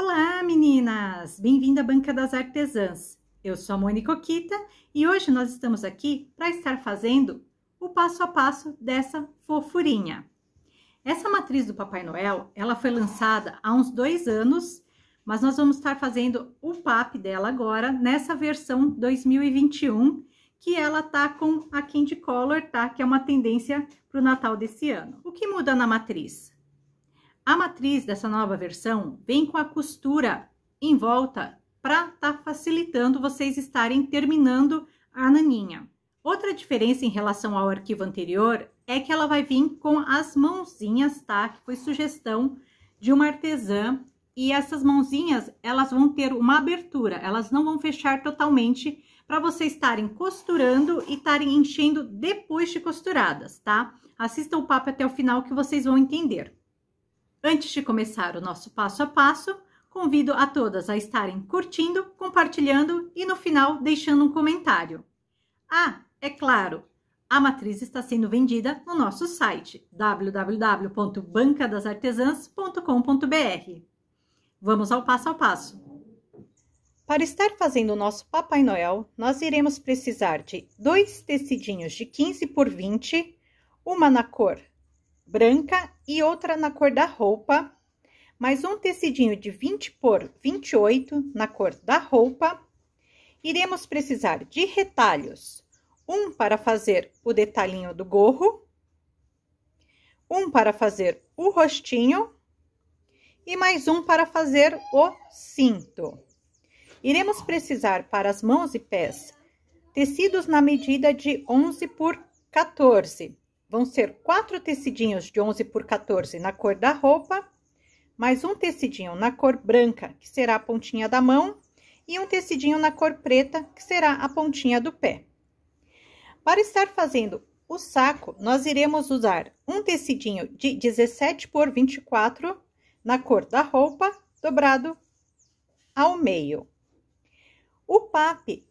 Olá, meninas! Bem-vinda à Banca das Artesãs. Eu sou a Mônica Okita e hoje nós estamos aqui para estar fazendo o passo a passo dessa fofurinha. Essa matriz do Papai Noel, ela foi lançada há uns dois anos, mas nós vamos estar fazendo o PAP dela agora, nessa versão 2021, que ela tá com a Candy Color, tá? Que é uma tendência para o Natal desse ano. O que muda na matriz? A matriz dessa nova versão vem com a costura em volta para estar tá facilitando vocês estarem terminando a naninha. Outra diferença em relação ao arquivo anterior é que ela vai vir com as mãozinhas, tá? Que foi sugestão de uma artesã. E essas mãozinhas, elas vão ter uma abertura, elas não vão fechar totalmente para vocês estarem costurando e estarem enchendo depois de costuradas, tá? Assista o papo até o final que vocês vão entender. Antes de começar o nosso passo a passo, convido a todas a estarem curtindo, compartilhando e no final deixando um comentário. Ah, é claro, a matriz está sendo vendida no nosso site www.bancadasartesãs.com.br. Vamos ao passo a passo. Para estar fazendo o nosso Papai Noel, nós iremos precisar de dois tecidinhos de 15 por 20, uma na cor branca e outra na cor da roupa, mais um tecidinho de 20 por 28 na cor da roupa. Iremos precisar de retalhos, um para fazer o detalhinho do gorro, um para fazer o rostinho e mais um para fazer o cinto. Iremos precisar para as mãos e pés tecidos na medida de 11 por 14, vão ser quatro tecidinhos de 11 por 14 na cor da roupa, mais um tecidinho na cor branca, que será a pontinha da mão, e um tecidinho na cor preta, que será a pontinha do pé. Para estar fazendo o saco, nós iremos usar um tecidinho de 17 por 24 na cor da roupa, dobrado ao meio. O PAP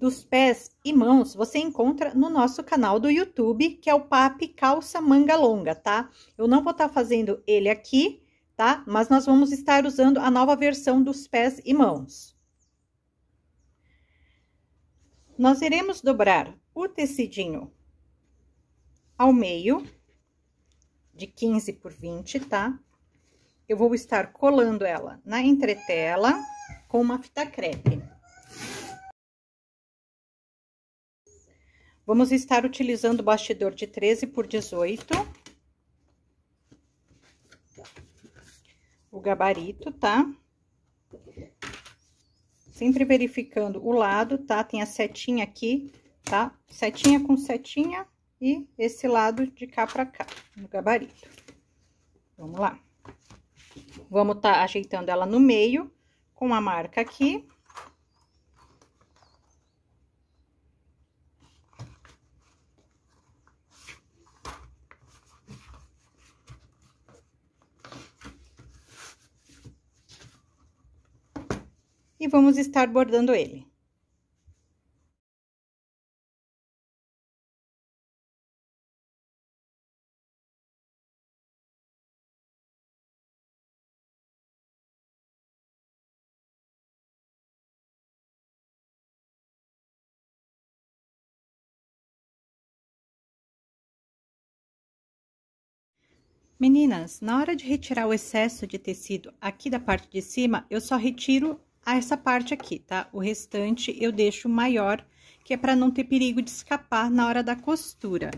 dos pés e mãos você encontra no nosso canal do YouTube, que é o PAP Calça Manga Longa, tá? Eu não vou estar tá fazendo ele aqui, tá? Mas nós vamos estar usando a nova versão dos pés e mãos. Nós iremos dobrar o tecidinho ao meio, de 15 por 20, tá? Eu vou estar colando ela na entretela com uma fita crepe. Vamos estar utilizando o bastidor de 13 por 18. O gabarito, tá? Sempre verificando o lado, tá? Tem a setinha aqui, tá? Setinha com setinha e esse lado de cá pra cá, no gabarito. Vamos lá. Vamos tá ajeitando ela no meio com a marca aqui. e vamos estar bordando ele. Meninas, na hora de retirar o excesso de tecido aqui da parte de cima, eu só retiro essa parte aqui, tá? O restante eu deixo maior, que é para não ter perigo de escapar na hora da costura.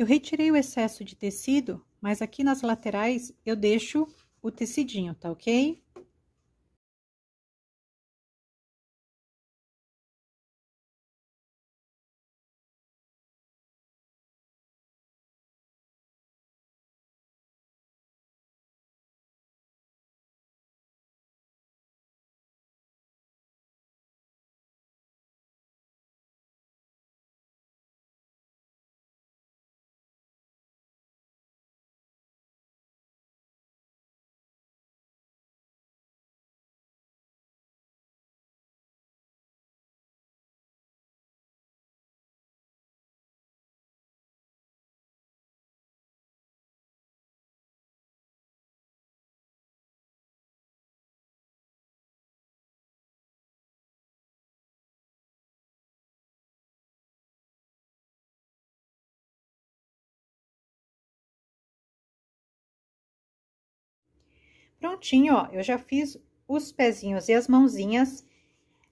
Eu retirei o excesso de tecido, mas aqui nas laterais eu deixo o tecidinho, tá ok? Prontinho, ó, eu já fiz os pezinhos e as mãozinhas.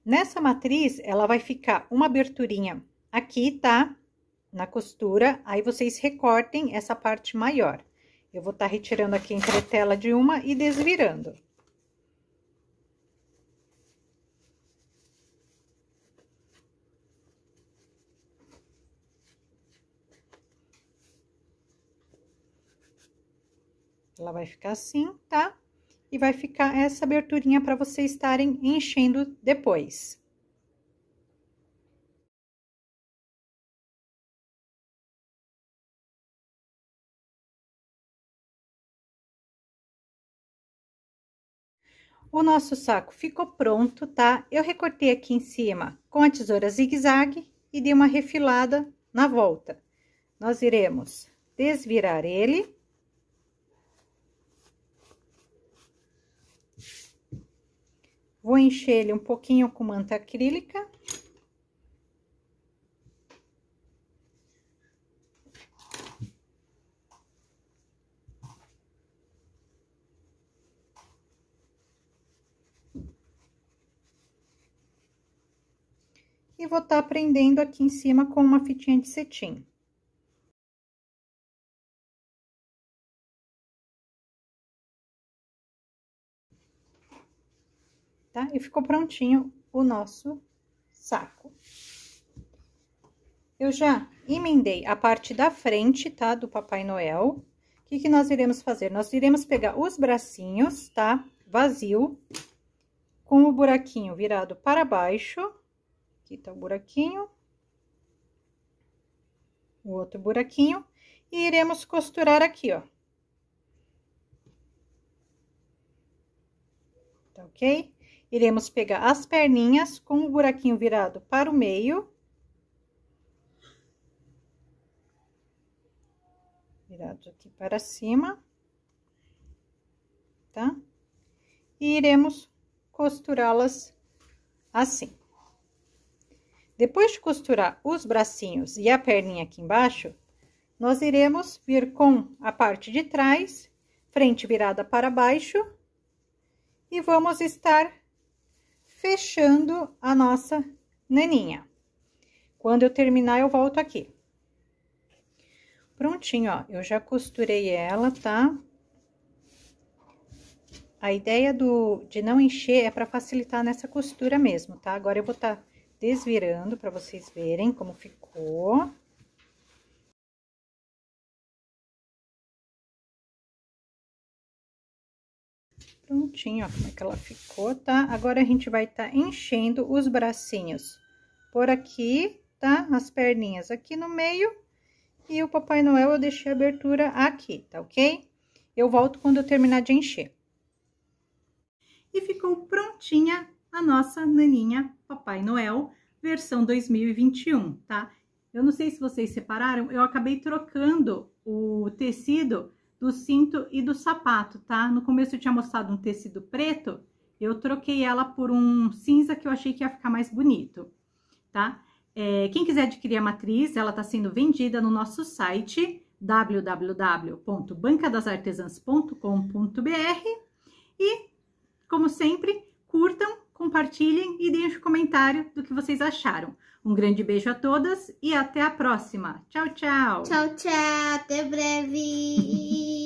Nessa matriz, ela vai ficar uma aberturinha aqui, tá? Na costura, aí vocês recortem essa parte maior. Eu vou estar tá retirando aqui a tela de uma e desvirando. Ela vai ficar assim, tá? e vai ficar essa aberturinha para vocês estarem enchendo depois. O nosso saco ficou pronto, tá? Eu recortei aqui em cima com a tesoura zigue-zague e dei uma refilada na volta. Nós iremos desvirar ele Vou encher ele um pouquinho com manta acrílica. E vou estar tá prendendo aqui em cima com uma fitinha de cetim. E ficou prontinho o nosso saco. Eu já emendei a parte da frente, tá? Do Papai Noel. O que, que nós iremos fazer? Nós iremos pegar os bracinhos, tá? Vazio, com o buraquinho virado para baixo. Aqui tá o buraquinho. O outro buraquinho. E iremos costurar aqui, ó. Tá ok? Iremos pegar as perninhas com o buraquinho virado para o meio. Virado aqui para cima. Tá? E iremos costurá-las assim. Depois de costurar os bracinhos e a perninha aqui embaixo, nós iremos vir com a parte de trás, frente virada para baixo, e vamos estar fechando a nossa naninha. Quando eu terminar, eu volto aqui. Prontinho, ó, eu já costurei ela, tá? A ideia do, de não encher é para facilitar nessa costura mesmo, tá? Agora eu vou estar tá desvirando para vocês verem como ficou. Ficou. Prontinho, ó, como é que ela ficou, tá? Agora, a gente vai tá enchendo os bracinhos por aqui, tá? As perninhas aqui no meio. E o Papai Noel eu deixei a abertura aqui, tá ok? Eu volto quando eu terminar de encher. E ficou prontinha a nossa naninha Papai Noel, versão 2021, tá? Eu não sei se vocês separaram, eu acabei trocando o tecido do cinto e do sapato, tá? No começo eu tinha mostrado um tecido preto, eu troquei ela por um cinza que eu achei que ia ficar mais bonito, tá? É, quem quiser adquirir a matriz, ela está sendo vendida no nosso site www.bancadasartesãs.com.br e, como sempre, compartilhem e deixem um comentário do que vocês acharam. Um grande beijo a todas e até a próxima. Tchau, tchau. Tchau, tchau. Até breve.